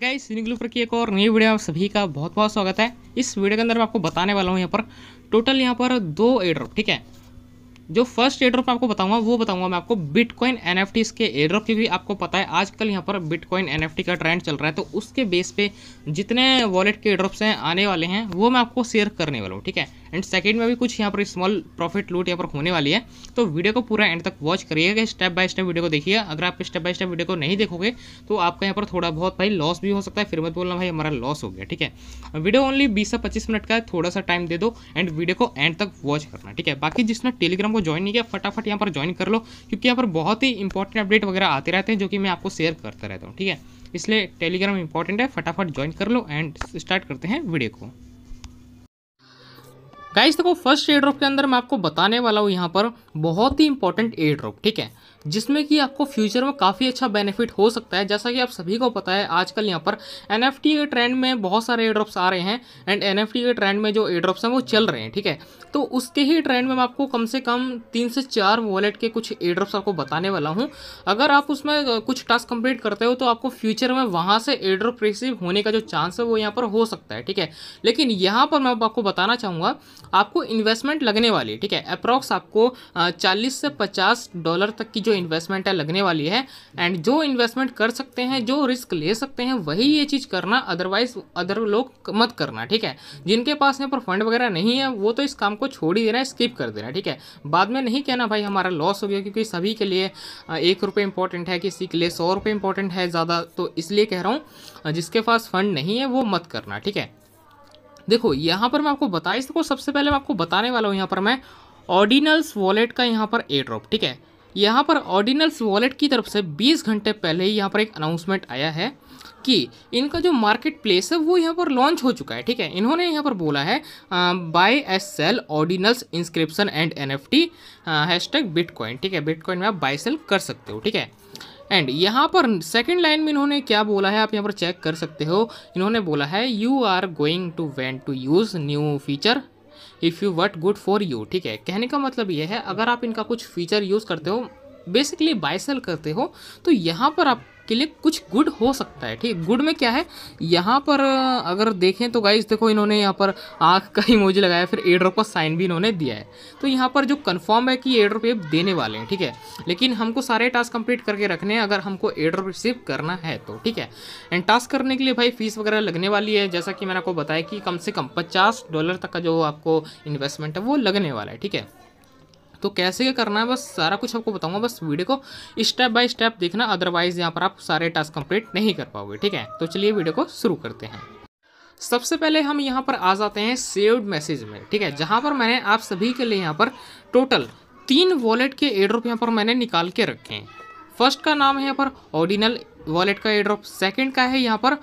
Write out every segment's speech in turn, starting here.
guys ग्लूफर की एक और नई वीडियो आप सभी का बहुत बहुत स्वागत है इस वीडियो के अंदर मैं आपको बताने वाला हूँ यहाँ पर टोटल यहाँ पर दो ड्रॉप ठीक है जो फर्स्ट एड्रॉप आपको बताऊंगा वो बताऊंगा मैं आपको बिटकॉइन एन एफ के एड्रॉप की भी आपको पता है आजकल यहाँ पर बिटकॉइन एन का ट्रेंड चल रहा है तो उसके बेस पे जितने वॉलेट के एड्रॉप्स हैं आने वाले हैं वो मैं आपको शेयर करने वाला हूँ ठीक है एंड सेकेंड में भी कुछ यहाँ पर स्मॉल प्रॉफिट लूट यहाँ पर होने वाली है तो वीडियो को पूरा एंड तक वॉच करिएगा स्टेप बाय स्टेप वीडियो को देखिए अगर आप स्टेप बाय स्टेप वीडियो को नहीं देखोगे तो आपका यहाँ पर थोड़ा बहुत भाई लॉस भी हो सकता है फिर मत बोलना भाई हमारा लॉस हो गया ठीक है वीडियो ओनली बीस से पच्चीस मिनट का थोड़ा सा टाइम दे दो एंड वीडियो को एंड तक वॉच करना ठीक है बाकी जिसने टेलीग्राम को ज्वाइन नहीं किया फटाफट यहाँ पर ज्वाइन कर लो क्योंकि यहाँ पर बहुत ही इंपॉर्टेंट अपडेट वगैरह आते रहते हैं जो कि मैं आपको शेयर करता रहता हूँ ठीक है इसलिए टेलीग्राम इंपॉर्टेंट है फटाफट ज्वाइन कर लो एंड स्टार्ट करते हैं वीडियो को गाइस देखो फर्स्ट एयर ड्रॉप के अंदर मैं आपको बताने वाला हूँ यहाँ पर बहुत ही इंपॉर्टेंट एयर ड्रॉप ठीक है जिसमें कि आपको फ्यूचर में काफ़ी अच्छा बेनिफिट हो सकता है जैसा कि आप सभी को पता है आजकल यहाँ पर एन के ट्रेंड में बहुत सारे एड्रॉप्स आ रहे हैं एंड एन के ट्रेंड में जो एड्रॉप्स हैं वो चल रहे हैं ठीक है तो उसके ही ट्रेंड में मैं आपको कम से कम तीन से चार वॉलेट के कुछ एड्रॉप्स आपको बताने वाला हूँ अगर आप उसमें कुछ टास्क कंप्लीट करते हो तो आपको फ्यूचर में वहाँ से एड्रॉप रिसीव होने का जो चांस है वो यहाँ पर हो सकता है ठीक है लेकिन यहाँ पर मैं आपको बताना चाहूँगा आपको इन्वेस्टमेंट लगने वाली ठीक है अप्रॉक्स आपको चालीस से पचास डॉलर तक की जो इन्वेस्टमेंट है लगने वाली है एंड जो इन्वेस्टमेंट कर सकते हैं जो रिस्क ले सकते हैं वही ये चीज़ करना अदरवाइज अदर लोग मत करना ठीक है जिनके पास यहाँ पर फंड वगैरह नहीं है वो तो इस काम को छोड़ ही देना स्किप कर देना ठीक है बाद में नहीं कहना भाई हमारा लॉस हो गया क्योंकि सभी के लिए एक रुपये इंपॉर्टेंट है किसी के लिए सौ रुपये इंपॉर्टेंट है ज़्यादा तो इसलिए कह रहा हूँ जिसके पास फंड नहीं है वो मत करना ठीक है देखो यहाँ पर मैं आपको बता सको सबसे पहले मैं आपको बताने वाला हूँ यहाँ पर मैं ऑर्डिनल्स वॉलेट का यहाँ पर ए ड्रॉप ठीक है यहाँ पर ऑर्डिनल्स वॉलेट की तरफ से 20 घंटे पहले ही यहाँ पर एक अनाउंसमेंट आया है कि इनका जो मार्केट प्लेस है वो यहाँ पर लॉन्च हो चुका है ठीक है इन्होंने यहाँ पर बोला है buy S sell ordinals inscription and N F T hashtag bitcoin ठीक है बिटकॉइन में आप बाय सेल कर सकते हो ठीक है एंड यहाँ पर सेकेंड लाइन में इन्होंने क्या बोला है आप यहाँ पर चेक कर सकते हो इन्होंने बोला है you are going to went to use new feature if you what good for you ठीक है कहने का मतलब यह है अगर आप इनका कुछ फीचर यूज़ करते हो बेसिकली बाइसल करते हो तो यहाँ पर आप आपके लिए कुछ गुड हो सकता है ठीक गुड में क्या है यहाँ पर अगर देखें तो गाइज देखो इन्होंने यहाँ पर आँख का ही मोजी लगाया फिर एड्रॉप का साइन भी इन्होंने दिया है तो यहाँ पर जो कन्फर्म है कि एड्रॉप ये देने वाले हैं ठीक है लेकिन हमको सारे टास्क कंप्लीट करके रखने हैं अगर हमको एड्रॉप रिसीव करना है तो ठीक है एंड टास्क करने के लिए भाई फीस वगैरह लगने वाली है जैसा कि मैंने आपको बताया कि कम से कम पचास डॉलर तक का जो आपको इन्वेस्टमेंट है वो लगने वाला है ठीक है तो कैसे क्या करना है बस सारा कुछ आपको बताऊंगा बस वीडियो को स्टेप बाय स्टेप देखना अदरवाइज़ यहाँ पर आप सारे टास्क कंप्लीट नहीं कर पाओगे ठीक है तो चलिए वीडियो को शुरू करते हैं सबसे पहले हम यहाँ पर आ जाते हैं सेव्ड मैसेज में ठीक है जहाँ पर मैंने आप सभी के लिए यहाँ पर टोटल तीन वॉलेट के एड्रोप यहाँ पर मैंने निकाल के रखे हैं फर्स्ट का नाम है यहाँ पर ऑर्डिनल वॉलेट का एड्रोप सेकेंड का है यहाँ पर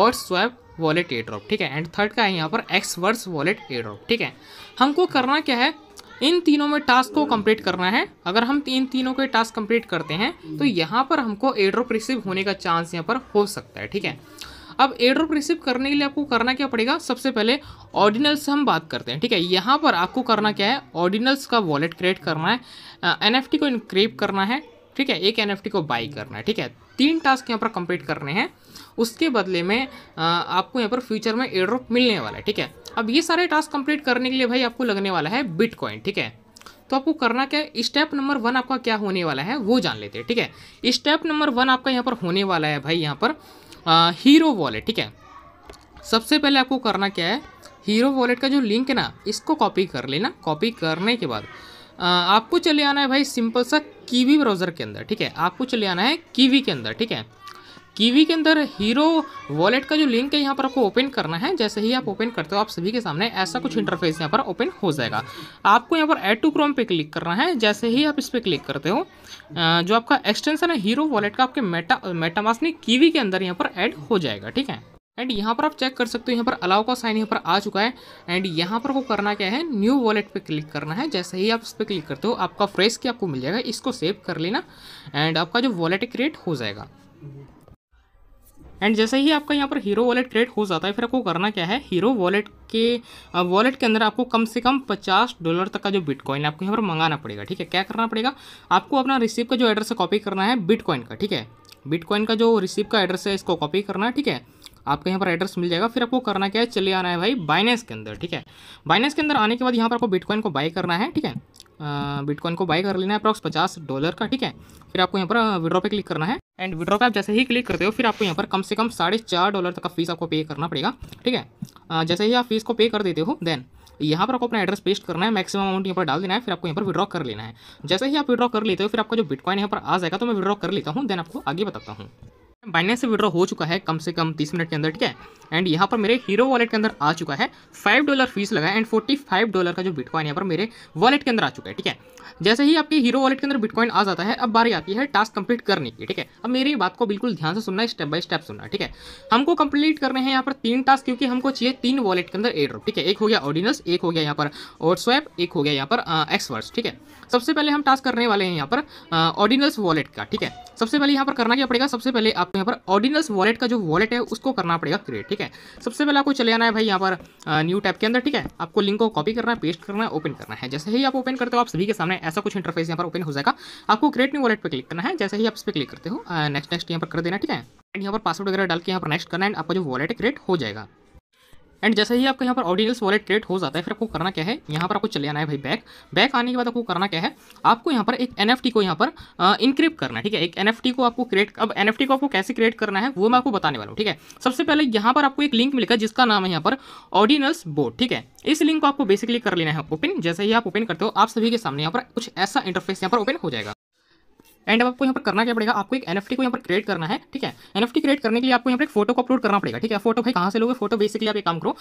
और स्वैप वॉलेट एड्रॉप ठीक है एंड थर्ड का है यहाँ पर एक्स वर्स वॉलेट एड्रॉप ठीक है हमको करना क्या है इन तीनों में टास्क को कंप्लीट करना है अगर हम इन तीनों के टास्क कंप्लीट करते हैं तो यहाँ पर हमको एड्रोप रिसीव होने का चांस यहाँ पर हो सकता है ठीक है अब एड्रोप रिसीव करने के लिए आपको करना क्या पड़ेगा सबसे पहले ऑर्डिनल से हम बात करते हैं ठीक है यहाँ पर आपको करना क्या है ऑर्डिनल्स का वॉलेट क्रिएट करना है एन को इनक्रेप करना है ठीक है एक एन को बाई करना है ठीक है तीन टास्क यहाँ पर कंप्लीट करने हैं उसके बदले में आपको यहाँ पर फ्यूचर में एड्रोप मिलने वाला है ठीक है अब ये सारे टास्क कंप्लीट करने के लिए भाई आपको लगने वाला है बिटकॉइन ठीक है तो आपको करना क्या है स्टेप नंबर वन आपका क्या होने वाला है वो जान लेते हैं ठीक है स्टेप नंबर वन आपका यहाँ पर होने वाला है भाई यहाँ पर आ, हीरो वॉलेट ठीक है सबसे पहले आपको करना क्या है हीरो वॉलेट का जो लिंक है ना इसको कॉपी कर लेना कॉपी करने के बाद आ, आपको चले आना है भाई सिंपल सा कीवी ब्राउज़र के अंदर ठीक है आपको चले आना है कीवी के अंदर ठीक है कीवी के अंदर हीरो वॉलेट का जो लिंक है यहाँ पर आपको ओपन करना है जैसे ही आप ओपन करते हो आप सभी के सामने ऐसा कुछ इंटरफेस यहाँ पर ओपन हो जाएगा आपको यहाँ पर एड टू क्रोम पे क्लिक करना है जैसे ही आप इस पर क्लिक करते हो जो आपका एक्सटेंशन है हीरो वॉलेट का आपके मेटा मेटामास कीवी के अंदर यहाँ पर ऐड हो जाएगा ठीक है एंड यहाँ पर आप चेक कर सकते हो यहाँ पर अलाव का साइन यहाँ पर आ चुका है एंड यहाँ पर वो करना क्या है न्यू वॉलेट पे क्लिक करना है जैसे ही आप इस पर क्लिक करते हो आपका फ्रेश की आपको मिल जाएगा इसको सेव कर लेना एंड आपका जो वॉलेट क्रिएट हो जाएगा एंड जैसे ही आपका यहाँ पर हीरो वॉलेट क्रिएट हो जाता है फिर आपको करना क्या है हीरो वॉलेट के वॉलेट के अंदर आपको कम से कम पचास डॉलर तक का जो बिटकॉइन है आपको यहाँ पर मंगाना पड़ेगा ठीक है क्या करना पड़ेगा आपको अपना रिसीव का जो एड्रेस है कॉपी करना है बिटकॉइन का ठीक है बिटकॉइन का जो रिसीव का एड्रेस है इसको कॉपी करना है ठीक है आपको यहाँ पर एड्रेस मिल जाएगा फिर आपको करना क्या है चले आना है भाई बाइनेंस के अंदर ठीक है बाइनेंस के अंदर आने के बाद यहाँ पर आपको बिटकॉइन को बाय करना है ठीक है बिटकॉइन को बाई कर लेना है अप्रॉक्स पचास डॉलर का ठीक है फिर आपको यहाँ पर विड्रॉ पे क्लिक करना है एंड विड्रॉ पे आप जैसे ही क्लिक करते हो फिर आपको यहाँ पर कम से कम साढ़े चार डॉलर तक का फीस आपको पे करना पड़ेगा ठीक है जैसे ही आप फीस को पे कर देते हो देन यहाँ पर आपको अपना एड्रेस पेस्ट करना है मैक्सिमम अमाउंट यहाँ पर डाल देना है फिर आपको यहाँ पर विड्रॉ कर लेना है जैसे ही आप विड्रॉ कर लेते हो फिर आपका जो बिटकॉइन यहाँ पर आ जाएगा तो मैं विड्रॉ कर लेता हूँ देन आपको आगे बताता हूँ बाइनेंस से विड्रॉ हो चुका है कम से कम तीस मिनट के अंदर ठीक है एंड यहाँ पर मेरे हीरो वॉलेट के अंदर आ चुका है फाइव डॉलर फीस लगा है एंड फोर्टी फाइव डॉलर का जो बिटकॉइन यहाँ पर मेरे वॉलेट के अंदर आ चुका है ठीक है जैसे ही आपके हीरो वॉलेट के अंदर बिटकॉइन आ जाता है अब बारी आती है टास्क कंप्लीट करने की ठीक है अब मेरी बात को बिल्कुल ध्यान से सुनना स्टेप बाय स्टेप सुनना ठीक है हमको कंप्लीट करने हैं यहाँ पर तीन टास्क क्योंकि हमको चाहिए तीन वॉलेट के अंदर एयर ठीक है एक हो गया ऑर्डिनस एक हो गया यहाँ पर और स्वैप एक हो गया यहाँ पर एक्सवर्स ठीक है सबसे पहले हम टास्क करने वाले हैं यहाँ पर ऑर्डिनस वॉलेट का ठीक है सबसे पहले यहाँ पर करना क्या पड़ेगा सबसे पहले आप आपको यहाँ पर ऑर्डिनल्स वॉलेट का जो वॉलेट है उसको करना पड़ेगा क्रिएट ठीक है सबसे पहले आपको चले आना है भाई यहाँ पर न्यू टैप के अंदर ठीक है आपको लिंक को कॉपी करना है पेस्ट करना है ओपन करना है जैसे ही आप ओपन करते हो आप सभी के सामने ऐसा कुछ इंटरफेस यहाँ पर ओपन हो जाएगा आपको क्रिएट न्यू वॉलेट पर क्लिक करना है जैसे ही आप इस पर क्लिक करते हो नेक्स्ट नेक्स्ट यहाँ पर कर देना ठीक है एंड यहाँ पर पासवर्ड वगैरह डाल के यहाँ पर नेक्स्ट करना है आपका जो वॉलेट क्रिएट हो जाएगा एंड जैसे ही आपको यहाँ पर ऑर्डिनल्स वॉलेट क्रिएट हो जाता है फिर आपको करना क्या है यहाँ पर आपको चले आना है भाई बैक बैक आने के बाद आपको करना क्या है आपको यहाँ पर एक एन को यहाँ पर इनक्रिप्ट करना है ठीक है एक एन को आपको क्रिएट अब एन को आपको कैसे क्रिएट करना है वो मैं आपको बताने वाला हूँ ठीक है सबसे पहले यहाँ पर आपको एक लिंक मिलेगा जिसका नाम है यहाँ पर ऑर्डिनल्स बोर्ड ठीक है इस लिंक को आपको बेसिकली कर लेना है ओपन जैसे ही आप ओपन करते हो आप सभी के सामने यहाँ पर कुछ ऐसा इंटरफेस यहाँ पर ओपन हो जाएगा एंड अब आपको यहाँ पर करना क्या पड़ेगा आपको एक एन को यहाँ पर क्रिएट करना है ठीक है एनएफटी क्रिएट करने के लिए आपको यहाँ पर एक फोटो को अपलोड करना पड़ेगा ठीक है फोटो भाई कहाँ से लोगे फोटो बेसिकली आप एक काम करो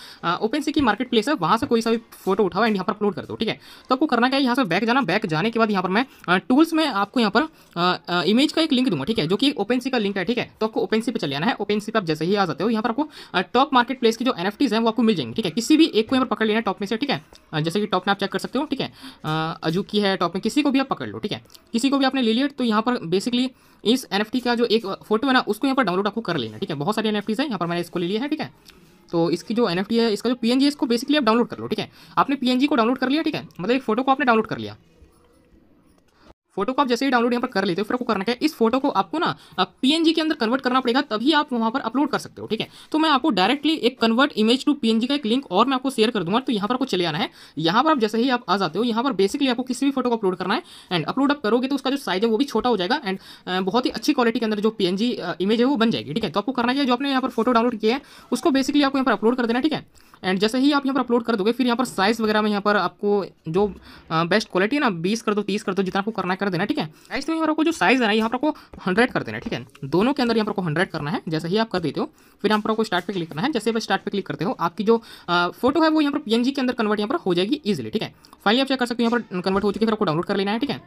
ओपन सी की मार्केट प्लेस है वहाँ से कोई सा भी फोटो उठाओ एंड यहाँ पर अपलोड कर दो ठीक है तो आपको करना क्या है यहाँ से बैक जाना बैक जाने के बाद यहाँ पर मैं टूल्स में आपको यहाँ पर इमेज का एक लिंक दूंगा ठीक है जो कि ओपन सी का लिंक है ठीक है तो आपको ओपन सी पर चले जाना है ओपन सी पर आप जैसे ही आ जाते हो यहाँ पर आपको टॉप मार्केट प्लेस की जो एन हैं वो आपको मिल जाएंगे ठीक है किसी भी एक को यहाँ पर पकड़ लेना है टॉप में से ठीक है जैसे कि टॉप में आप चेक कर सकते हो ठीक है अजू की है टॉप में किसी को भी आप पकड़ लो ठीक है किसी को भी आपने ले लिया तो यहाँ पर बेसिकली इस एन का जो एक फोटो है ना उसको यहाँ पर डाउनलोड आपको कर लेना ठीक है बहुत सारे एन एफ टीज पर मैंने इसको ले लिया है ठीक है तो इसकी जो एन है इसका जो पी है इसको बेसिकली आप डाउनलोड कर लो ठीक है आपने पी को डाउनलोड कर लिया ठीक है मतलब एक फोटो को आपने डाउनलोड कर लिया फोटो को आप जैसे ही डाउनलोड यहाँ पर कर लेते हो फिर आपको करना है इस फोटो को आपको ना पीएनजी के अंदर कन्वर्ट करना पड़ेगा तभी आप वहाँ पर अपलोड कर सकते हो ठीक है तो मैं आपको डायरेक्टली एक कन्वर्ट इमेज टू पीएनजी का एक लिंक और मैं आपको शेयर कर दूंगा तो यहाँ पर आपको चले आना है यहाँ पर आप जैसे ही आप आ जाते हो यहाँ पर बेसिकली आपको किसी भी फोटो को अपलोड करना है एंड अपलोड आप करोगे तो उसका जो साइज है वो भी छोटा हो जाएगा एंड बहुत ही अच्छी क्वालिटी के अंदर जो पी इमेज है वो बन जाएगी ठीक है तो आपको करना क्या जो आपने यहाँ पर फोटो डाउनलोड किया है उसको बेसिकली आपको यहाँ पर अपलोड कर देना ठीक है एंड जैसे ही आप यहाँ पर अपलोड कर दोगे फिर यहाँ पर साइज़ वगैरह में यहाँ पर आपको जो बेस्ट क्वालिटी है ना बीस कर दो तीस कर दो जितना आपको करना है कर देना ठीक है साइज में यहाँ पर जो साइज़ है ना यहाँ पर आपको हंड्रेड कर देना ठीक है दोनों के अंदर यहाँ पर आपको हंड्रेड करना है जैसे ही आप कर देते हो फिर यहाँ पर आपको स्टार्ट पे क्लिक करना है जैसे आप स्टार्ट पे क्लिक करते हो आपकी जो फोटो है वो यहाँ पर पी के अंदर कन्वर्ट यहाँ पर हो जाएगी ईजिली ठीक है फाइनली आप चेक कर सकते हो यहाँ पर कन्वर्ट हो चुकी है फिर आपको डाउनलोड कर लेना है ठीक है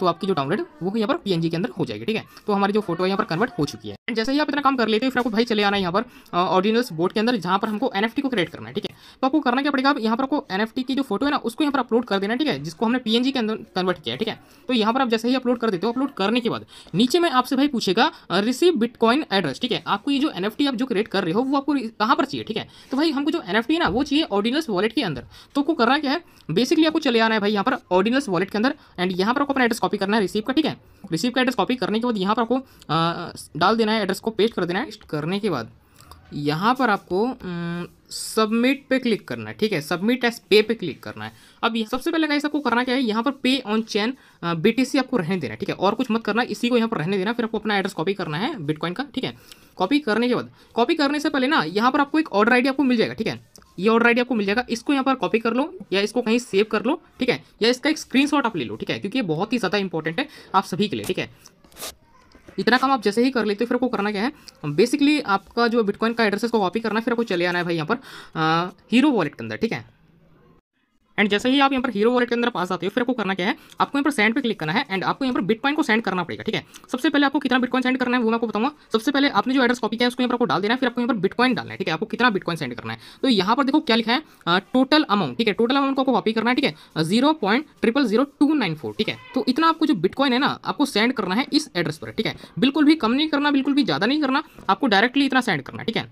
तो आपकी जो डाउनलोड वो यहाँ पर पी के अंदर हो जाएगी ठीक है तो हमारी जो फोटो है यहाँ पर कन्वर्ट हो चुकी है एंड जैसे ही आप इतना काम कर लेते हो फिर आपको भाई चले आना यहाँ पर ऑर्डिनस बोर्ड के अंदर जहाँ पर हमको एन को क्रिएट करना है ठीक है तो आपको करना क्या पड़ेगा यहाँ पर आपको एन की जो फोटो है ना उसको यहाँ पर अपलोड कर देना ठीक है जिसको हमने पी के अंदर कन्वर्ट किया ठीक है तो यहाँ पर आप जैसे ही अपलोड कर देते हो अपलोड करने के बाद नीचे में आपसे भाई पूछेगा रिसीव बिटकॉइन एड्रेस ठीक है आपको ये जो एन आप जो क्रिएट कर रहे हो वो आपको कहाँ पर चाहिए ठीक है तो भाई हमको जो एन है ना वो चाहिए ऑर्डिनल्स वॉलेट के अंदर तो आपको करना क्या है बेसिकली आपको चले आना है भाई यहाँ पर ऑर्डिनल्स वॉलेट के अंदर एंड यहाँ पर आपको अपना एड्रेस कॉपी करना है रिसीव का ठीक है रिसीव का एड्रेस कॉपी करने के बाद यहाँ पर आपको डाल देना है एड्रेस को पेस्ट कर देना है पेस्ट करने के बाद यहाँ पर आपको सबमिट पे क्लिक करना है ठीक है सबमिट एस पे पे क्लिक करना है अब ये सबसे पहले गाइस आपको करना क्या है यहाँ पर पे ऑन चैन बीटीसी आपको रहने देना है ठीक है और कुछ मत करना इसी को यहाँ पर रहने देना फिर आपको अपना एड्रेस कॉपी करना है बिटकॉइन का ठीक है कॉपी करने के बाद कॉपी करने से पहले ना यहाँ पर आपको एक ऑर्डर आईडी आपको मिल जाएगा ठीक है ये ऑर्डर आईडी आपको मिल जाएगा इसको यहाँ पर कॉपी कर लो या इसको कहीं सेव कर लो ठीक है या इसका एक स्क्रीनशॉट आप ले लो ठीक है क्योंकि ये बहुत ही ज़्यादा इंपॉर्टेंट है आप सभी के लिए ठीक है इतना काम आप जैसे ही कर लेते हो फिर आपको करना क्या है बेसिकली आपका जो बिटकॉइन का एड्रेस है उसको कॉपी करना फिर आपको चले आना है भाई यहाँ पर हीरो वॉलेट के अंदर ठीक है एंड जैसे ही आप यहाँ पर हीरो वॉलेट के अंदर पास आते हो फिर आपको करना क्या है आपको यहाँ पर सेंड पर क्लिक करना है एंड आपको यहाँ पर बिटकॉइन को सेंड करना पड़ेगा ठीक है सबसे पहले आपको कितना बिटकॉइन सेंड करना है वो मैं आपको बताऊंगा सबसे पहले आपने जो एड्रेस कॉपी किया है उसको यहाँ पर आपको डाल देना है फिर आपको यहाँ पर बिटकॉइन डालना है ठीक है आपको कितना बिटकॉइन सेंड करना है तो यहाँ पर देखो क्या लिखा है टोटल अमाउंट ठीक है टोटल अमाउंट को आपको कॉपी करना है ठीक है zero point triple zero two nine four ठीक है तो इतना आपको जो बिटकॉइन है ना आपको सेंड करना है इस एड्रेस पर ठीक है बिल्कुल भी कम नहीं करना बिल्कुल भी ज़्यादा नहीं करना आपको डायरेक्टली इतना सेंड करना ठीक है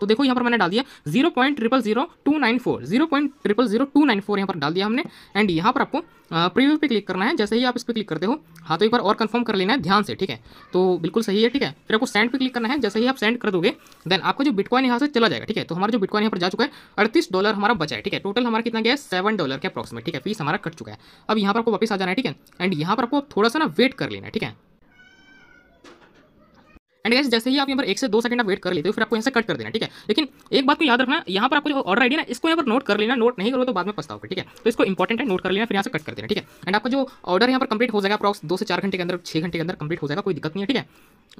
तो देखो यहाँ पर मैंने डाल दिया zero point triple zero two nine four zero point triple zero two nine four यहाँ पर डाल दिया हमने एंड यहाँ पर आपको प्रीव्यू पे क्लिक करना है जैसे ही आप इस पर क्लिक करते हो हाँ तो एक बार और कंफर्म कर लेना है ध्यान से ठीक है तो बिल्कुल सही है ठीक है फिर आपको सेंड पे क्लिक करना है जैसे ही आप सेंड कर दोगे देन आपका जो बिटकॉइन यहाँ से चला जाएगा ठीक है तो हमारा जो बिटकॉइन यहाँ पर जा चुका है अड़तीस डॉलर हमारा बचा है ठीक है टोटल हमारा कितना गया है सेवन डॉलर के अप्रॉक्सिमेट ठीक है फीस हमारा कट चुका है अब यहाँ पर आपको वापस आ जाना है ठीक है एंड यहाँ पर आपको थोड़ा सा ना वेट कर लेना है ठीक है एंड गाइस जैसे ही आप यहाँ पर एक से दो सेकंड आप वेट कर लेते हो फिर आपको यहाँ से कट कर देना ठीक है लेकिन एक बात को याद रखना यहाँ पर आपको जो ऑर्डर आइडिया ना इसको यहाँ पर नोट कर लेना नोट नहीं करो तो बाद में होगा ठीक है तो इसको इंपॉर्टेंट है नोट कर लेना फिर यहाँ से कट कर देना ठीक है एंड आपका जो ऑर्डर यहाँ पर कंप्लीट हो जाएगा अप्रॉक्स दो से चार घंटे के अंदर छः घंटे के अंदर कंप्लीट हो जाएगा कोई दिक्कत नहीं है ठीक है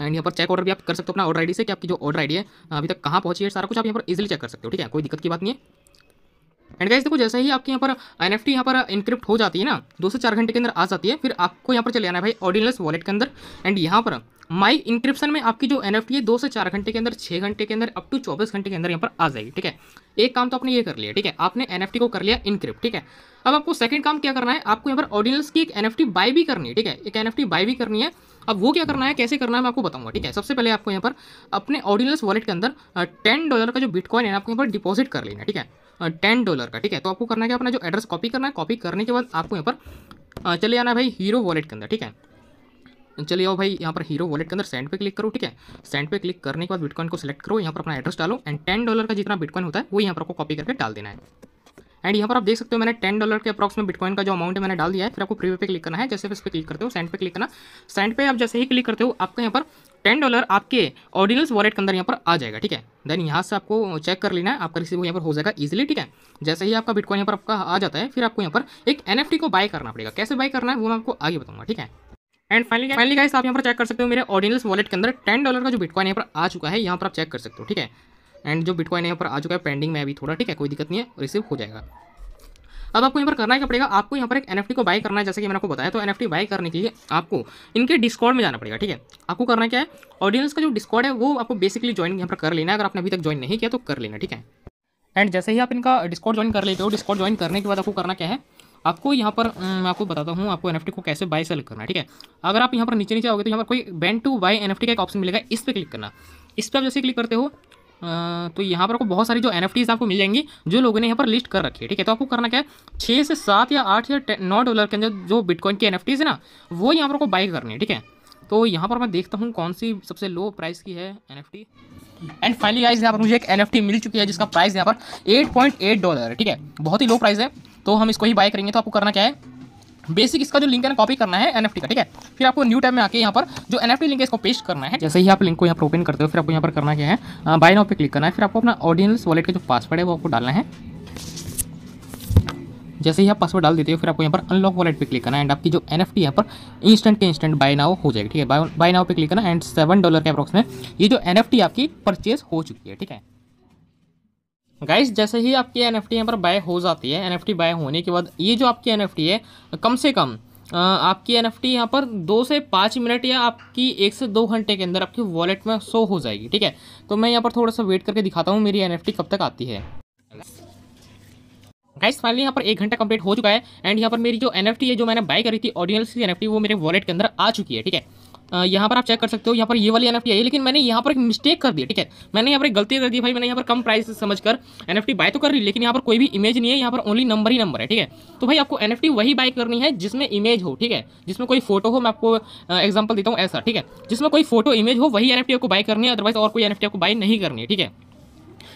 एंड यहाँ पर चेक ऑर्डर भी आप कर सकते हो अपना ऑर्डर आईडी से कि आपकी जो ऑर्डर आईडी है अभी तक कहाँ पहुंची है सारा कुछ आप यहाँ पर इजिली चेक कर सकते हो ठीक है कोई दिक्कत की बात नहीं है एंड गाइज देखो जैसे ही आपके यहाँ पर एन एफ यहाँ पर इनक्रिप्ट हो जाती है ना दो से चार घंटे के अंदर आ जाती है फिर आपको यहाँ पर चले आना है भाई ऑडियनलेस वॉलेट के अंदर एंड यहाँ पर माई इंक्रिप्शन में आपकी जो एन है दो से चार घंटे के अंदर छः घंटे के अंदर अप टू चौबीस घंटे के अंदर यहाँ पर आ जाएगी ठीक है एक काम तो आपने ये कर लिया ठीक है आपने एन को कर लिया इनक्रिप्ट ठीक है अब आपको सेकंड काम क्या करना है आपको यहाँ पर ऑडियंस की एक एन बाय भी करनी है ठीक है एक एन बाय भी करनी है अब वो क्या करना है कैसे करना है मैं आपको बताऊंगा ठीक है सबसे पहले आपको यहाँ पर अपने ऑडियंस वॉलेट के अंदर टेन डॉलर का जो बिटकॉइन है आपको यहाँ पर डिपॉजिट कर लेना ठीक है टेन डॉलर का ठीक है तो आपको करना है क्या अपना जो एड्रेस कॉपी करना है कॉपी करने के बाद आपको यहाँ पर चले आना भाई हीरो वॉलेट के अंदर ठीक है चलिए आओ भाई यहाँ पर हीरो वॉलेट के अंदर सेंड पे क्लिक करो ठीक है सेंड पे क्लिक करने के बाद बिटकॉइन को सिलेक्ट करो यहाँ पर अपना एड्रेस डालो एंड टेन डॉलर का जितना बिटकॉइन होता है वो यहाँ पर आपको कॉपी करके डाल देना है एंड यहाँ पर आप देख सकते हो मैंने टेन डॉलर के अप्रॉक्स में बिटकॉइन का जो अमाउंट है मैंने डाल दिया है फिर आपको प्रीवे पे क्लिक करना है जैसे इस पर क्लिक करते हो सेंड पे क्लिक करना सेंड पे आप जैसे ही क्लिक करते हो आपको यहाँ पर टेन डॉलर आपके ऑर्डिनल्स वॉलेट के अंदर यहाँ पर आ जाएगा ठीक है देन यहाँ से आपको चेक कर लेना है आपका रिसीव यहाँ पर हो जाएगा इजिली ठीक है जैसे ही आपका बिटकॉइन यहाँ पर आपका आ जाता है फिर आपको यहाँ पर एक एन को बाय करना पड़ेगा कैसे बाय करना है वो मैं आपको आगे बताऊँगा ठीक है एंड फाइनली फाइनली गाइस आप यहाँ पर चेक कर सकते हो मेरे ऑर्डिनल्स वॉलेट के अंदर टेन डॉलर का जो बिटकॉइन यहाँ पर आ चुका है यहाँ पर आप चेक कर सकते हो ठीक है एंड जो बिटकॉइन यहाँ पर आ चुका है पेंडिंग में अभी थोड़ा ठीक है कोई दिक्कत नहीं है रिसीव हो जाएगा अब आपको यहाँ पर करना क्या पड़ेगा आपको यहाँ पर एक एनएफटी को बाय करना है जैसे कि मैंने आपको बताया तो एनएफटी बाय करने के लिए आपको इनके डिस्कॉर्ड में जाना पड़ेगा ठीक है आपको करना क्या है ऑडियंस का जो डिस्कॉर्ड है वो आपको बेसिकली ज्वाइन यहाँ पर कर लेना है अगर आपने अभी तक ज्वाइन नहीं किया तो कर लेना ठीक है एंड जैसे ही आप इनका डिस्कॉर्ड ज्वाइन कर लेते हो डिस्कॉर्ड ज्वाइन करने के बाद आपको करना क्या है आपको यहाँ पर मैं आपको बताता हूँ आपको एनएफटी को कैसे बाय सेल करना है ठीक है अगर आप यहाँ पर नीचे नीचे आओगे तो यहाँ पर कोई बैन टू बाय एनएफटी का एक ऑप्शन मिलेगा इस पर क्लिक करना इस पर आप जैसे क्लिक करते हो तो यहाँ पर आपको बहुत सारी जो एन आपको मिल जाएंगी जो लोगों ने यहाँ पर लिस्ट कर रखी है ठीक है तो आपको करना क्या है छः से सात या आठ या नौ डॉलर के अंदर जो बिटकॉइन की एन है ना वो यहाँ पर आपको बाई करनी है ठीक है तो यहाँ पर मैं देखता हूँ कौन सी सबसे लो प्राइस की है एन एंड फाइनली गाइज यहाँ पर मुझे एक एन मिल चुकी है जिसका प्राइस यहाँ पर एट पॉइंट एट डॉलर है ठीक है बहुत ही लो प्राइस है तो हम इसको ही बाय करेंगे तो आपको करना क्या है बेसिक इसका जो लिंक है ना कॉपी करना है एनएफटी का ठीक है फिर आपको न्यू टाइम में आके यहाँ पर जो एनएफटी लिंक है इसको पेस्ट करना है जैसे ही आप लिंक को यहाँ पर ओपन करते हो फिर आपको यहाँ पर करना क्या है बाय नाउ पे क्लिक करना है फिर आपको अपना ऑर्डिनल्स वॉलेट का जो पासवर्ड है वो आपको डालना है जैसे ही आप पासवर्ड डाल देते हो फिर आपको यहाँ पर अनलॉक वॉलेट पर क्लिक करना है एंड आपकी जो एन एफ टी यहाँ पर इंस्टेंट के इंस्टेंट बाय नाउ हो जाएगी ठीक है बाय नाउ पे क्लिक करना एंड सेवन डॉलर के अप्रॉक्स में ये जो एन एफ टी आपकी परचेज हो चुकी है ठीक है गाइस जैसे ही आपकी एन एफ यहाँ पर बाय हो जाती है एन एफ बाय होने के बाद ये जो आपकी एन है कम से कम आपकी एन एफ यहाँ पर दो से पाँच मिनट या आपकी एक से दो घंटे के अंदर आपकी वॉलेट में शो हो जाएगी ठीक है तो मैं यहाँ पर थोड़ा सा वेट करके दिखाता हूँ मेरी एन कब तक आती है गाइस फाइनली यहाँ पर एक घंटा कंप्लीट हो चुका है एंड यहाँ पर मेरी जो एन है जो मैंने बाय करी थी ऑडियंस की एन वो मेरे वॉलेट के अंदर आ चुकी है ठीक है यहाँ पर आप चेक कर सकते हो यहाँ पर ये वाली एन एफ आई लेकिन मैंने यहाँ पर एक मिस्टेक कर दी ठीक है मैंने यहाँ पर गलती कर दी भाई मैंने यहाँ पर कम प्राइस समझ कर एन एफ बाय तो कर ली लेकिन यहाँ पर कोई भी इमेज नहीं है यहाँ पर ओनली नंबर ही नंबर है ठीक है तो भाई आपको एन वही बाय करनी है जिसमें इमेज हो ठीक है जिसमें कोई फोटो हो मैं आपको एग्जाम्पल देता हूँ ऐसा ठीक है जिसमें कोई फोटो इमेज हो वही एन आपको बाय करनी है अदरवाइज और कोई एन आपको बाय नहीं करनी है ठीक है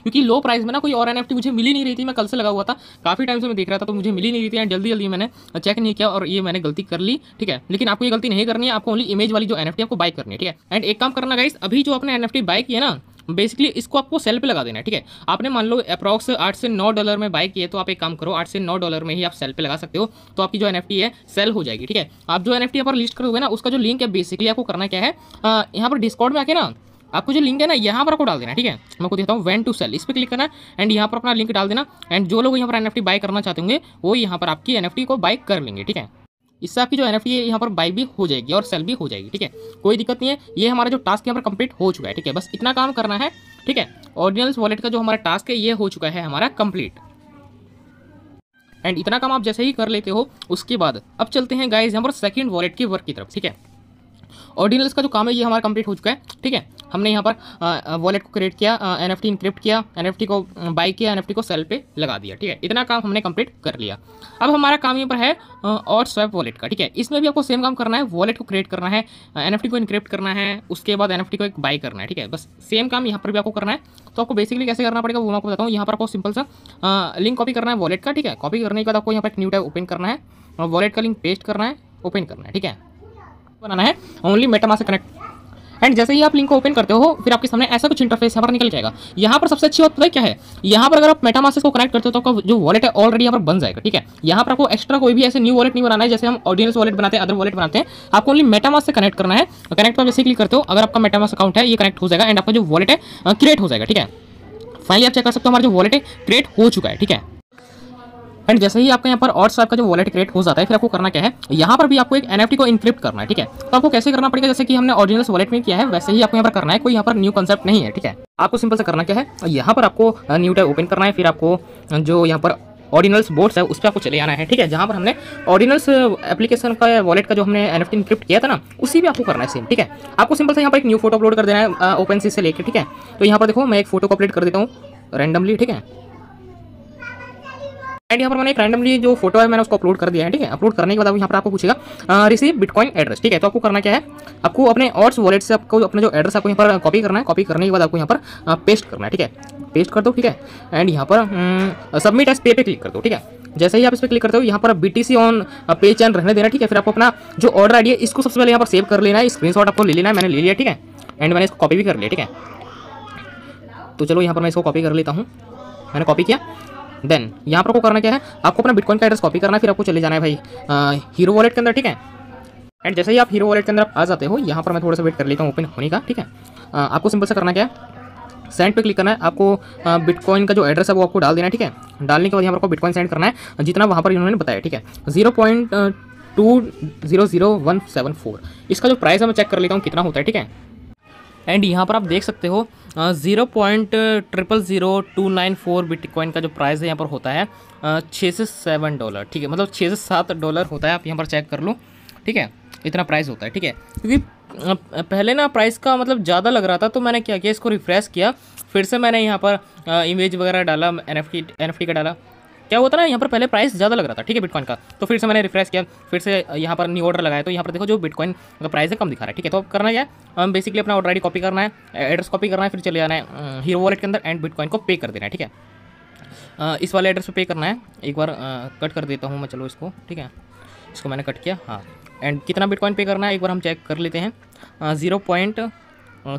क्योंकि लो प्राइस में ना कोई और एन मुझे मिली नहीं रही थी मैं कल से लगा हुआ था काफ़ी टाइम से मैं देख रहा था तो मुझे मिली नहीं रही थी एंड जल्दी जल्दी मैंने चेक नहीं किया और ये मैंने गलती कर ली ठीक है लेकिन आपको ये गलती नहीं करनी है आपको ओनली इमेज वाली जो एन आपको बाय करनी है ठीक है एंड एक काम करना गाइस अभी जो आपने एन बाय की है ना बेसिकली इसको आपको सेल पे लगा देना है ठीक है आपने मान लो अप्रॉक्स आठ से नौ डॉलर में बाय किए तो आप एक काम करो आठ से नौ डॉलर में ही आप सेल पे लगा सकते हो तो आपकी जो एन है सेल हो जाएगी ठीक है आप जो एन एफ टी पर लिस्ट करोगे ना उसका जो लिंक है बेसिकली आपको करना क्या है यहाँ पर डिस्काउंट में आके ना आपको जो लिंक है ना यहाँ पर आपको डाल देना ठीक है मैं आपको देता हूँ वैन टू सेल इस पर क्लिक करना एंड यहाँ पर अपना लिंक डाल देना एंड जो लोग यहाँ पर एन बाय करना चाहते होंगे वो यहाँ पर आपकी एन को बाय कर लेंगे ठीक है इससे आपकी जो एन एफ यहाँ पर बाई भी हो जाएगी और सेल भी हो जाएगी ठीक है कोई दिक्कत नहीं है ये हमारा जो टास्क यहाँ पर कंप्लीट हो चुका है ठीक है बस इतना काम करना है ठीक है ऑर्डिनल्स वॉलेट का जो हमारा टास्क है ये हो चुका है हमारा कंप्लीट एंड इतना काम आप जैसे ही कर लेते हो उसके बाद अब चलते हैं गाइज यहाँ पर सेकंड वॉलेट की वर्क की तरफ ठीक है और का जो काम है ये हमारा कंप्लीट हो चुका है ठीक है हमने यहाँ पर वॉलेट को क्रिएट किया एन एफ इंक्रिप्ट किया एन को बाई किया एन को सेल पे लगा दिया ठीक है इतना काम हमने कंप्लीट कर लिया अब हमारा काम यहाँ पर है और स्वैप वॉलेट का ठीक है इसमें भी आपको सेम काम करना है वॉलेट को क्रिएट करना है एन को इंक्रिप्ट करना है उसके बाद एन को एक बाई करना है ठीक है बस सेम काम यहाँ पर भी आपको करना है तो आपको बेसिकली कैसे करना पड़ेगा वो मैं आपको बताऊँ यहाँ पर आपको सिंपल सा लिंक कॉपी करना है वॉलेट का ठीक है कॉपी करने के बाद आपको यहाँ पर एक न्यू टाइप ओपन करना है वॉलेट का लिंक पेस्ट करना है ओपन करना है ठीक है बनाना है ओनली मेटामा से कनेक्ट एंड जैसे ही आप लिंक को ओपन करते हो फिर आपके सामने ऐसा कुछ इंटरफेस यहाँ पर निकल जाएगा यहाँ पर सबसे अच्छी बात पता है क्या है यहाँ पर अगर आप मेटामास को कनेक्ट करते हो तो आपका जो वॉलेट है ऑलरेडी यहाँ पर बन जाएगा ठीक है यहाँ पर आपको एक्स्ट्रा कोई भी ऐसे न्यू वॉलेट नहीं बनाना है जैसे हम ऑडियंस वॉलेट बनाते हैं अदर वॉलेट बनाते हैं आपको ओनली मेटामास से कनेक्ट करना है कनेक्ट पर जैसे क्लिक करते हो अगर आपका मेटामास अकाउंट है ये कनेक्ट हो जाएगा एंड आपका जो वॉलेट है क्रिएट हो जाएगा ठीक है फाइनली आप चेक कर सकते हो हमारा जो वॉलेट है क्रिएट हो चुका है ठीक है एंड जैसे ही आपका यहाँ पर और आपका जो वॉलेट क्रिएट हो जाता है फिर आपको करना क्या है यहाँ पर भी आपको एक एनएफटी को इंक्रिप्ट करना है ठीक है तो आपको कैसे करना पड़ेगा जैसे कि हमने ओरिजिनल वॉलेट में किया है वैसे ही आपको यहाँ पर करना है कोई यहाँ पर न्यू कंसेप्ट नहीं है ठीक है आपको सिंपल से करना क्या है यहाँ पर आपको न्यू टाइप ओपन करना है फिर आपको जो यहाँ पर ऑर्डिनल्स बोर्ड्स है उस पर आपको चले आना है ठीक है जहाँ पर हमने ऑर्डिनल्स एप्लीकेशन का वॉलेट का जो हमने एन एफ इनक्रिप्ट किया था ना उसी भी आपको करना है सेम ठीक है आपको सिंपल से यहाँ पर एक न्यू फोटो अपलोड कर देना है ओपन सी से लेकर ठीक है तो यहाँ पर देखो मैं एक फोटो को अपलोड कर देता हूँ रैंडमली ठीक है एंड यहाँ पर मैंने एक रैंडमली जो फोटो है मैंने उसको अपलोड कर दिया है ठीक है अपलोड करने के बाद यहाँ पर आपको पूछेगा रिसीव बिटकॉइन एड्रेस ठीक है तो आपको करना क्या है आपको अपने ऑर्ड्स वॉलेट से आपको अपने जो एड्रेस आपको यहाँ पर कॉपी करना है कॉपी करने के बाद आपको यहाँ पर पेस्ट करना है ठीक है पेस्ट कर दो ठीक है एंड यहाँ पर सबमिट एस पे पे क्लिक कर दो ठीक है जैसे ही आप इस पर क्लिक करते हो यहाँ पर बी टी सी ऑन पे चैन रहने देना ठीक है फिर आपको अपना जो ऑर्डर है इसको सबसे पहले यहाँ पर सेव कर लेना है स्क्रीनशॉट आपको ले लेना है मैंने ले लिया ठीक है एंड मैंने इसको कॉपी भी कर लिया ठीक है तो चलो यहाँ पर मैं इसको कॉपी कर लेता हूँ मैंने कॉपी किया देन यहाँ पर आपको करना क्या है आपको अपना बिटकॉइन का एड्रेस कॉपी करना है फिर आपको चले जाना है भाई हीरो वॉलेट के अंदर ठीक है एंड जैसे ही आप हीरो वॉलेट के अंदर आप आ जाते हो यहाँ पर मैं थोड़ा सा वेट कर लेता हूँ ओपन होने का ठीक है आ, आपको सिंपल सा करना क्या है सेंड पे क्लिक करना है आपको बिटकॉइन का जो एड्रेस है वो आपको डाल देना है ठीक है डालने के बाद यहाँ पर आपको बिटकॉइन सेंड करना है जितना वहाँ पर इन्होंने बताया ठीक है zero point two zero zero one seven four इसका जो प्राइस है मैं चेक कर लेता हूँ कितना होता है ठीक है एंड यहाँ पर आप देख सकते हो zero point triple zero two nine four bitcoin का जो प्राइस है यहाँ पर होता है छः से सेवन डॉलर ठीक है मतलब छः से सात डॉलर होता है आप यहाँ पर चेक कर लो ठीक है इतना प्राइस होता है ठीक है क्योंकि पहले ना प्राइस का मतलब ज़्यादा लग रहा था तो मैंने क्या किया इसको रिफ्रेश किया फिर से मैंने यहाँ पर इमेज वगैरह डाला एन एफ का डाला क्या हुआ था ना यहाँ पर पहले प्राइस ज़्यादा लग रहा था ठीक है बिटकॉइन का तो फिर से मैंने रिफ्रेश किया फिर से यहाँ पर न्यू ऑर्डर लगाया तो यहाँ पर देखो जो बिटकॉइन का प्राइस है कम दिखा रहा है ठीक है तो अब करना क्या है बेसिकली अपना ऑर्डर आई कॉपी करना है एड्रेस कॉपी करना है फिर चले जाना है हीरो वॉलेट के अंदर एंड बिटकॉइन को पे कर देना है ठीक है इस वाले एड्रेस पर पे करना है एक बार कट कर देता हूँ मैं चलो इसको ठीक है इसको मैंने कट किया हाँ एंड कितना बिटकॉइन पे करना है एक बार हम चेक कर लेते हैं ज़ीरो पॉइंट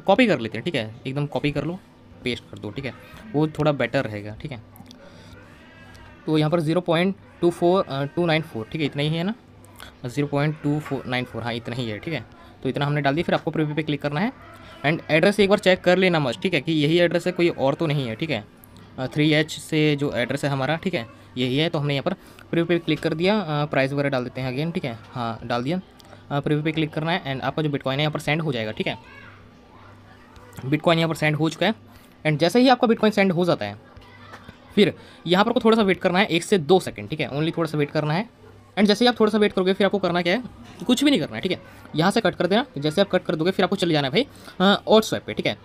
कॉपी कर लेते हैं ठीक है एकदम कॉपी कर लो पेस्ट कर दो ठीक है वो थोड़ा बेटर रहेगा ठीक है तो यहाँ पर zero point two four two nine four ठीक है इतना ही है ना zero point two four nine four हाँ इतना ही है ठीक है तो इतना हमने डाल दिया फिर आपको प्रीव्यू पे क्लिक करना है एंड एड्रेस एक बार चेक कर लेना मस्ट ठीक है कि यही एड्रेस है कोई और तो नहीं है ठीक है थ्री एच से जो एड्रेस है हमारा ठीक है यही है तो हमने यहाँ पर प्रीव्यू पे क्लिक कर दिया प्राइस वगैरह डाल देते हैं अगेन ठीक है हाँ डाल दिया प्रीव्यू पे क्लिक करना है एंड आपका जो बिटकॉइन है यहाँ पर सेंड हो जाएगा ठीक है बिटकॉइन यहाँ पर सेंड हो चुका है एंड जैसे ही आपका बिटकॉइन सेंड हो जाता है फिर यहाँ पर को थोड़ा सा वेट करना है एक से दो सेकंड ठीक है ओनली थोड़ा सा वेट करना है एंड जैसे ही आप थोड़ा सा वेट करोगे फिर आपको करना क्या है कुछ भी नहीं करना है ठीक है यहाँ से कट कर देना जैसे आप कट कर दोगे फिर आपको चले जाना है भाई और स्वैप पर ठीक है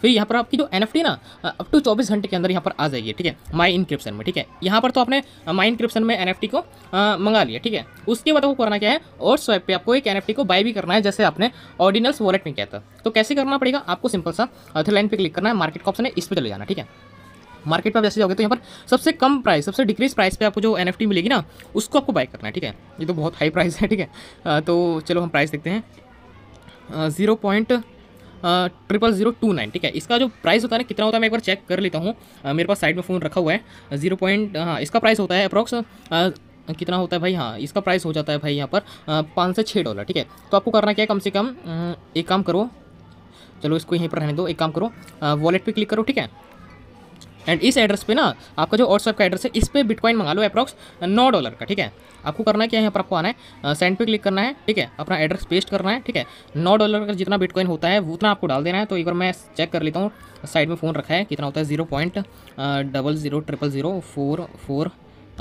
फिर यहाँ पर आपकी जो एन ना अप टू चौबीस घंटे के अंदर यहाँ पर आ जाएगी ठीक है माई इंक्रिप्शन में ठीक है यहाँ पर तो आपने माई इंक्रिप्शन में एन को आ, मंगा लिया ठीक है उसके बाद आपको करना क्या है और स्वैप पे आपको एक एन को बाय भी करना है जैसे आपने ऑर्डिनल्स वॉलेट में किया था तो कैसे करना पड़ेगा आपको सिंपल सा थ्री लाइन पर क्लिक करना है मार्केट का ऑप्शन है इस पर चले जाना ठीक है मार्केट में वैसे जैसे जाओगे तो यहाँ पर सबसे कम प्राइस सबसे डिक्रीज प्राइस पे आपको जो एन मिलेगी ना उसको आपको बाय करना है ठीक है ये तो बहुत हाई प्राइस है ठीक है तो चलो हम प्राइस देखते हैं zero point triple zero two nine ठीक है इसका जो प्राइस होता है ना कितना होता है मैं एक बार चेक कर लेता हूँ मेरे पास साइड में फ़ोन रखा हुआ है जीरो पॉइंट हाँ इसका प्राइस होता है अप्रॉक्स कितना होता है भाई हाँ इसका प्राइस हो जाता है भाई यहाँ पर पाँच से छः डॉलर ठीक है तो आपको करना क्या है कम से कम एक काम करो चलो इसको यहीं पर रहने दो एक काम करो वॉलेट पे क्लिक करो ठीक है एंड इस एड्रेस पे ना आपका जो व्हाट्सएप का एड्रेस है इस पर बिटकॉइन मंगा लो अप्रॉक्स नौ डॉलर का ठीक है आपको करना है क्या है यहाँ पर आपको आना है सेंड पे क्लिक करना है ठीक है अपना एड्रेस पेस्ट करना है ठीक है नौ डॉलर का जितना बिटकॉइन होता है उतना आपको डाल देना है तो एक बार मैं चेक कर लेता हूँ साइड में फ़ोन रखा है कितना होता है zero point double zero triple zero four four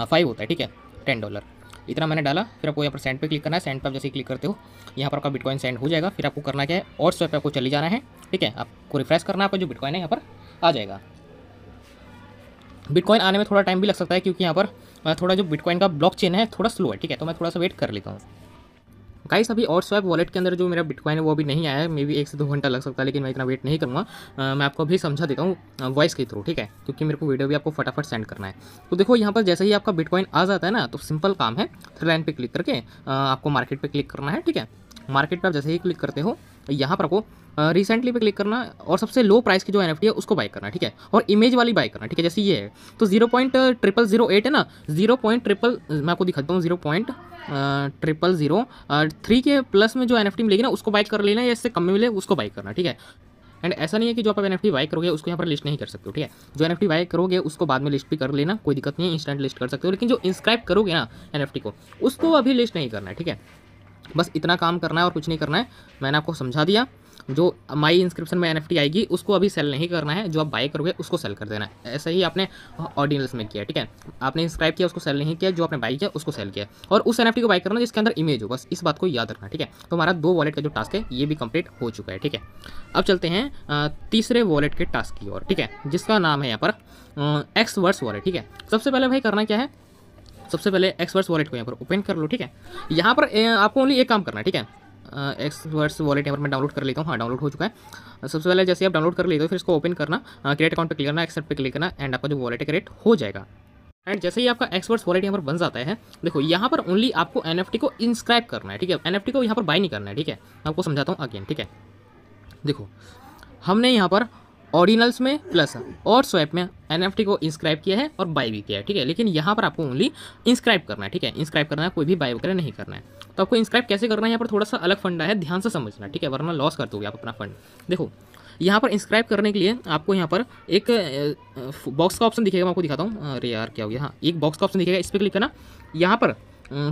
five होता है ठीक है टेन डॉलर इतना मैंने डाला फिर आपको यहाँ पर सेंड पे क्लिक करना है सेंड पर जैसे क्लिक करते हो यहाँ पर आपका बिटकॉइन सेंड हो जाएगा फिर आपको करना क्या है और स्वेप आपको चले जाना है ठीक है आपको रिफ्रेश करना है आपका जो बिटकॉइन है यहाँ पर आ जाएगा बिटकॉइन आने में थोड़ा टाइम भी लग सकता है क्योंकि यहाँ पर थोड़ा जो बिटकॉइन का ब्लॉक चेन है थोड़ा स्लो है ठीक है तो मैं थोड़ा सा वेट कर लेता हूँ गाइस अभी और स्वैप वॉलेट के अंदर जो मेरा बिटकॉइन है वो अभी नहीं आया है मे बी एक से दो घंटा लग सकता है लेकिन मैं इतना वेट नहीं करूँगा मैं आपको अभी समझा देता हूँ वॉइस के थ्रू ठीक है क्योंकि मेरे को वीडियो भी आपको फटाफट सेंड करना है तो देखो यहाँ पर जैसे ही आपका बिटकॉइन आ जाता है ना तो सिंपल काम है थ्री लाइन पर क्लिक करके आपको मार्केट पर क्लिक करना है ठीक है मार्केट पर आप जैसे ही क्लिक करते हो यहाँ पर आपको रिसेंटली पे क्लिक करना और सबसे लो प्राइस की जो एन है उसको बाई करना ठीक है और इमेज वाली बाई करना ठीक है जैसे ये है तो zero point triple zero eight है ना जीरो पॉइंट ट्रिपल मैं आपको दिखाता हूँ zero point triple zero three के प्लस में जो एन मिलेगी ना उसको बाई कर लेना या इससे कम में मिले उसको बाई करना ठीक है एंड ऐसा नहीं है कि जो आप एन एफ बाई करोगे उसको यहाँ पर लिस्ट नहीं कर सकते हो ठीक है जो एन एफ बाई करोगे उसको बाद में लिस्ट भी कर लेना कोई दिक्कत नहीं है इंस्टेंट लिस्ट कर सकते हो लेकिन जो इंस्क्राइब करोगे ना एन को उसको अभी लिस्ट नहीं करना है ठीक है बस इतना काम करना है और कुछ नहीं करना है मैंने आपको समझा दिया जो माई इंस्क्रिप्शन में एन आएगी उसको अभी सेल नहीं करना है जो आप बाई करोगे उसको सेल कर देना है ऐसा ही आपने ऑर्डिनल्स में किया ठीक है आपने इंस्क्राइब किया उसको सेल नहीं किया जो आपने बाई किया उसको सेल किया और उस एन को बाई करना जिसके अंदर इमेज हो बस इस बात को याद रखना ठीक है तो हमारा दो वॉलेट का जो टास्क है ये भी कंप्लीट हो चुका है ठीक है अब चलते हैं तीसरे वॉलेट के टास्क की ओर ठीक है जिसका नाम है यहाँ पर एक्स वर्स वॉलेट ठीक है सबसे पहले भाई करना क्या है सबसे पहले एक्सवर्स वॉलेट को यहाँ पर ओपन कर लो ठीक है यहाँ पर आपको ओनली एक काम करना है ठीक है एक्स वर्ड्स वॉलेट यहाँ पर मैं डाउनलोड कर लेता हूँ हाँ डाउनलोड हो चुका है सबसे पहले जैसे आप डाउनलोड कर लेते हो फिर इसको ओपन करना क्रिएट अकाउंट पर क्लिक करना एक्सेप्ट पर क्लिक करना एंड आपका जो वॉलेट क्रिएट हो जाएगा एंड जैसे ही आपका एक्सपर्ट्स वॉलेट यहाँ पर बन जाता है देखो यहाँ पर ओनली आपको एन को इंस्क्राइब करना है ठीक है एन को यहाँ पर बाय नहीं करना है ठीक है आपको समझाता हूँ अगेन ठीक है देखो हमने यहाँ पर ऑर्डिनल्स में प्लस और स्वैप में एन को इंस्क्राइब किया है और बाई भी किया है ठीक है लेकिन यहाँ पर आपको ओनली इंस्क्राइब करना है ठीक है इंस्क्राइब करना है कोई भी बाई वगैरह नहीं करना है तो आपको इंस्क्राइब कैसे करना है यहाँ पर थोड़ा सा अलग फंड है ध्यान से समझना ठीक है वरना लॉस कर दोगे आप अपना फंड देखो यहाँ पर इंस्क्राइब करने के लिए आपको यहाँ पर एक बॉक्स का ऑप्शन दिखेगा मैं आपको दिखाता हूँ अरे यार क्या हो गया हाँ एक बॉक्स का ऑप्शन दिखेगा इस पर क्लिक करना यहाँ पर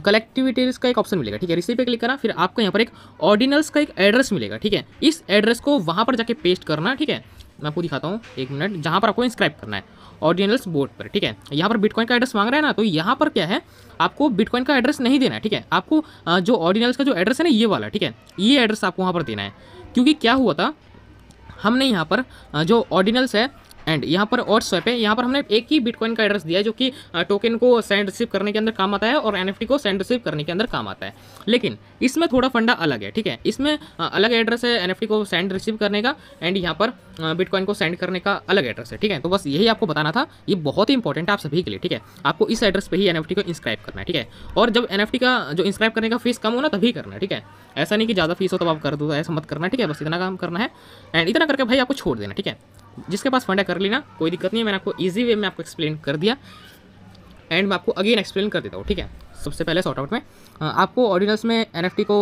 कलेक्टिविटीज का एक ऑप्शन मिलेगा ठीक है रिसीव पे क्लिक करना फिर आपको यहाँ पर एक ऑर्डिनल्स का एक एड्रेस मिलेगा ठीक है इस एड्रेस को वहाँ पर जाके पेस्ट करना ठीक है मैं आपको दिखाता हूँ एक मिनट जहाँ पर आपको इंस्क्राइब करना है ऑर्डिनल्स बोर्ड पर ठीक है यहाँ पर बिटकॉइन का एड्रेस मांग रहा है ना तो यहाँ पर क्या है आपको बिटकॉइन का एड्रेस नहीं देना है ठीक है आपको जो ऑर्डिनल्स का जो एड्रेस है ना ये वाला ठीक है ये एड्रेस आपको वहाँ पर देना है क्योंकि क्या हुआ था हमने यहाँ पर जो ऑर्डिनल्स है एंड यहाँ पर और स्वैप है यहाँ पर हमने एक ही बिटकॉइन का एड्रेस दिया है जो कि टोकन को सेंड रिसीव करने के अंदर काम आता है और एन को सेंड रिसीव करने के अंदर काम आता है लेकिन इसमें थोड़ा फंडा अलग है ठीक है इसमें अलग एड्रेस है एन को सेंड रिसीव करने का एंड यहाँ पर बिटकॉइन को सेंड करने का अलग एड्रेस है ठीक है तो बस यही आपको बताना था ये बहुत ही इंपॉर्टेंट है आप सभी के लिए ठीक है आपको इस एड्रेस पर ही एन को इंस्क्राइब करना है ठीक है और जब एन का जो इंस्क्राइब करने का फीस कम हो ना तभी करना है ठीक है ऐसा नहीं कि ज़्यादा फीस हो तब आप कर दो ऐसा मत करना ठीक है बस इतना काम करना है एंड इतना करके भाई आपको छोड़ देना ठीक है जिसके पास फंड है कर लेना कोई दिक्कत नहीं है मैंने आपको ईजी वे में आपको एक्सप्लेन कर दिया एंड मैं आपको अगेन एक्सप्लेन कर देता हूँ ठीक है सबसे पहले शॉर्ट आउट में आपको ऑर्डिनल्स में एन को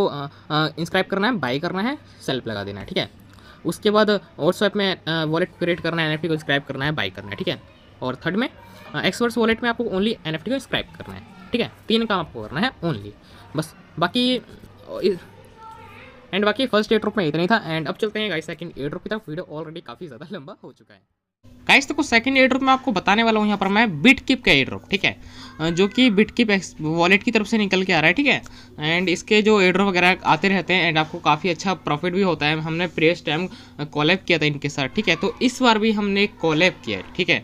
इंस्क्राइब करना है बाई करना है सेल्फ लगा देना है ठीक है उसके बाद व्हाट्सएप में वॉलेट क्रिएट करना है एन को इंस्क्राइब करना है बाई करना है ठीक है और थर्ड में एक्सवर्स वॉलेट में आपको ओनली एन को इंस्क्राइब करना है ठीक है तीन काम आपको करना है ओनली बस बाकी एंड बाकी फर्स्ट रूप में इतना ही था एंड अब चलते हैं गाइस सेकंड रूप की तरफ वीडियो ऑलरेडी काफ़ी ज़्यादा लंबा हो चुका है गाइस तो कुछ सेकंड रूप में आपको बताने वाला हूँ यहाँ पर मैं बिट किप का एड्रोप ठीक है जो कि बिट किप वॉलेट की तरफ से निकल के आ रहा है ठीक है एंड इसके जो एड्रोप वगैरह आते रहते हैं एंड आपको काफ़ी अच्छा प्रॉफिट भी होता है हमने प्रेस टाइम कॉलेप किया था इनके साथ ठीक है तो इस बार भी हमने कॉलेप किया है ठीक है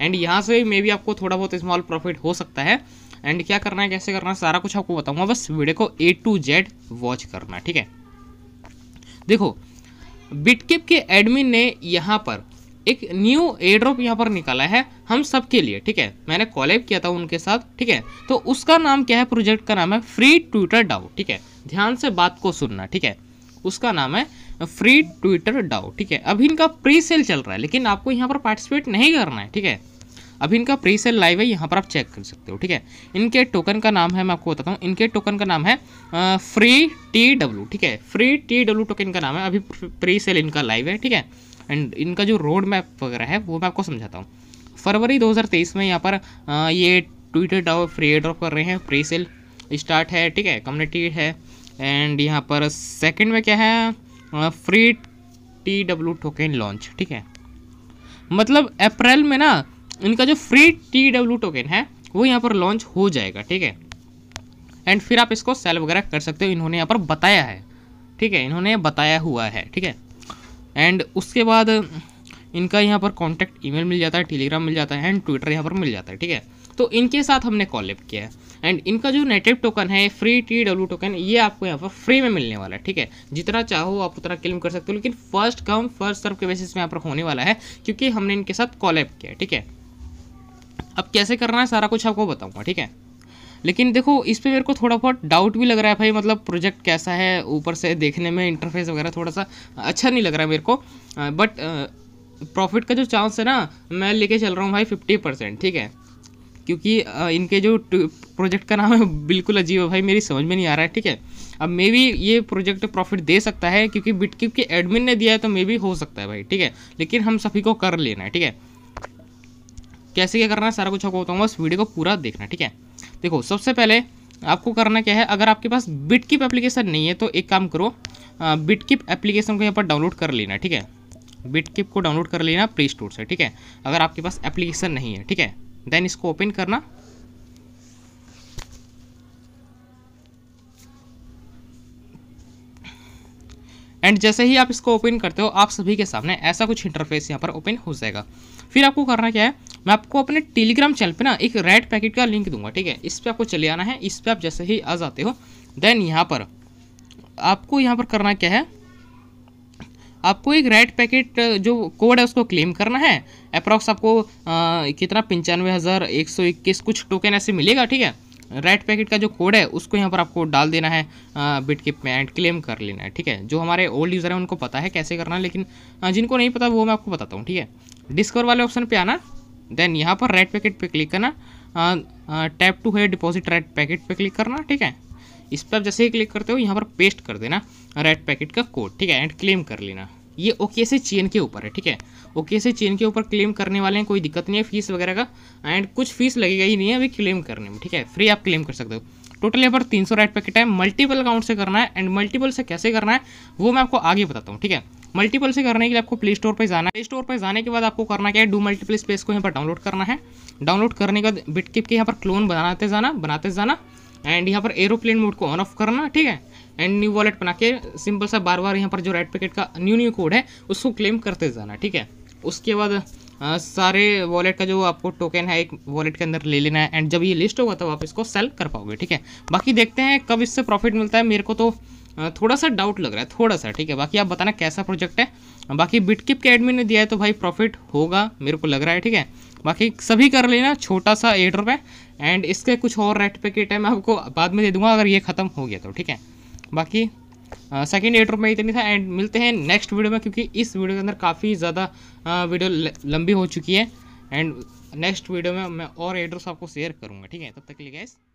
एंड यहाँ से मे भी आपको थोड़ा बहुत स्मॉल प्रॉफिट हो सकता है एंड क्या करना है कैसे करना है सारा कुछ आपको बताऊंगा बस वीडियो को ए टू जेड वॉच करना ठीक है देखो बिटकिप के एडमिन ने यहाँ पर एक न्यू एड्रॉप यहाँ पर निकाला है हम सबके लिए ठीक है मैंने कॉलेब किया था उनके साथ ठीक है तो उसका नाम क्या है प्रोजेक्ट का नाम है फ्री ट्विटर डाउ ठीक है ध्यान से बात को सुनना ठीक है उसका नाम है फ्री ट्विटर डाउ ठीक है अभी इनका प्री सेल चल रहा है लेकिन आपको यहाँ पर पार्टिसिपेट नहीं करना है ठीक है अभी इनका प्री सेल लाइव है यहाँ पर आप चेक कर सकते हो ठीक है इनके टोकन का नाम है मैं आपको बताता हूँ इनके टोकन का नाम है फ्री टी डब्ल्यू ठीक है फ्री टी डब्ल्यू टोकन का नाम है अभी प्री सेल इनका लाइव है ठीक है एंड इनका जो रोड मैप वगैरह है वो मैं आपको समझाता हूँ फरवरी 2023 में यहाँ पर आ, ये ट्विटर डाउ फ्री ड्रॉप कर रहे हैं प्री सेल स्टार्ट है ठीक है कम्युनिटी है एंड यहाँ पर सेकंड में क्या है free T W token launch ठीक है मतलब अप्रैल में ना इनका जो फ्री टी डब्ल्यू टोकन है वो यहाँ पर लॉन्च हो जाएगा ठीक है एंड फिर आप इसको सेल वगैरह कर सकते हो इन्होंने यहाँ पर बताया है ठीक है इन्होंने बताया हुआ है ठीक है एंड उसके बाद इनका यहाँ पर कॉन्टैक्ट ईमेल मिल जाता है टेलीग्राम मिल जाता है एंड ट्विटर यहाँ पर मिल जाता है ठीक है तो इनके साथ हमने कॉलेप किया है एंड इनका जो नेटिव टोकन है फ्री टी डब्ल्यू टोकन ये आपको यहाँ पर फ्री में मिलने वाला है ठीक है जितना चाहो आप उतना क्लेम कर सकते हो लेकिन फर्स्ट कम फर्स्ट सर्व के बेसिस में यहाँ पर होने वाला है क्योंकि हमने इनके साथ कॉलेप किया ठीक है अब कैसे करना है सारा कुछ आपको बताऊँगा ठीक है लेकिन देखो इस पर मेरे को थोड़ा बहुत डाउट भी लग रहा है भाई मतलब प्रोजेक्ट कैसा है ऊपर से देखने में इंटरफेस वगैरह थोड़ा सा अच्छा नहीं लग रहा है मेरे को बट प्रॉफिट का जो चांस है ना मैं लेके चल रहा हूँ भाई फिफ्टी परसेंट ठीक है क्योंकि इनके जो प्रोजेक्ट का नाम है बिल्कुल अजीब है भाई मेरी समझ में नहीं आ रहा है ठीक है अब मे भी ये प्रोजेक्ट प्रॉफिट दे सकता है क्योंकि बिटकिप के एडमिन ने दिया है तो मे भी हो सकता है भाई ठीक है लेकिन हम सभी को कर लेना है ठीक है कैसे क्या करना है सारा कुछ आपको बताऊँगा उस वीडियो को पूरा देखना ठीक है देखो सबसे पहले आपको करना क्या है अगर आपके पास बिट किप एप्लीकेशन नहीं है तो एक काम करो बिट किप एप्लीकेशन को यहाँ पर डाउनलोड कर लेना ठीक है बिट किप को डाउनलोड कर लेना प्ले स्टोर से ठीक है अगर आपके पास एप्लीकेशन नहीं है ठीक है देन इसको ओपन करना एंड जैसे ही आप इसको ओपन करते हो आप सभी के सामने ऐसा कुछ इंटरफेस यहाँ पर ओपन हो जाएगा फिर आपको करना क्या है मैं आपको अपने टेलीग्राम चैनल पे ना एक रेड पैकेट का लिंक दूंगा ठीक है इस पर आपको चले आना है इस पर आप जैसे ही आ जाते हो देन यहाँ पर आपको यहाँ पर करना क्या है आपको एक रेड पैकेट जो कोड है उसको क्लेम करना है अप्रॉक्स आपको आ, कितना पंचानवे हज़ार एक सौ इक्कीस कुछ टोकन ऐसे मिलेगा ठीक है रेड पैकेट का जो कोड है उसको यहाँ पर आपको डाल देना है बिटकिप में एंड क्लेम कर लेना है ठीक है जो हमारे ओल्ड यूज़र हैं उनको पता है कैसे करना है लेकिन जिनको नहीं पता वो मैं आपको बताता हूँ ठीक है डिस्कवर वाले ऑप्शन पर आना देन यहाँ पर रेड पैकेट पर क्लिक करना टैप टू है डिपॉजिट राइट पैकेट पर क्लिक करना ठीक है इस पर आप जैसे ही क्लिक करते हो यहाँ पर पेस्ट कर देना रेड पैकेट का कोड ठीक है एंड क्लेम कर लेना ये ओके से चेन के ऊपर है ठीक है ओके से चेन के ऊपर क्लेम करने वाले हैं कोई दिक्कत नहीं है फीस वगैरह का एंड कुछ फीस लगेगा ही नहीं है अभी क्लेम करने में ठीक है फ्री आप क्लेम कर सकते हो टोटल यहाँ पर तीन सौ राइट पैकेट है मल्टीपल अकाउंट से करना है एंड मल्टीपल से कैसे करना है वो मैं आपको आगे बताता हूँ ठीक है मल्टीपल से करने के लिए आपको प्ले स्टोर पर जाना है प्ले स्टोर पर जाने के बाद आपको करना क्या है डू मल्टीपल स्पेस को यहाँ पर डाउनलोड करना है डाउनलोड करने के बाद बिटकिप के यहाँ पर क्लोन बनाते जाना बनाते जाना एंड यहाँ पर एरोप्लेन मोड को ऑन ऑफ करना ठीक है एंड न्यू वॉलेट बना के सिंपल सा बार बार यहाँ पर जो रेड पैकेट का न्यू न्यू कोड है उसको क्लेम करते जाना ठीक है उसके बाद आ, सारे वॉलेट का जो आपको टोकन है एक वॉलेट के अंदर ले लेना है एंड जब ये लिस्ट होगा तब तो आप इसको सेल कर पाओगे ठीक है बाकी देखते हैं कब इससे प्रॉफिट मिलता है मेरे को तो थोड़ा सा डाउट लग रहा है थोड़ा सा ठीक है बाकी आप बताना कैसा प्रोजेक्ट है बाकी बिटकिप के एडमिन ने दिया है तो भाई प्रॉफिट होगा मेरे को लग रहा है ठीक है बाकी सभी कर लेना छोटा सा एट रुपये एंड इसके कुछ और रेट पैकेट है मैं आपको बाद में दे दूंगा अगर ये ख़त्म हो गया तो ठीक है बाकी सेकेंड एट रुपये इतनी था एंड मिलते हैं नेक्स्ट वीडियो में क्योंकि इस वीडियो के अंदर काफ़ी ज़्यादा वीडियो लंबी हो चुकी है एंड नेक्स्ट वीडियो में मैं और एड्रेस आपको शेयर करूँगा ठीक है तब तक के लिए गैस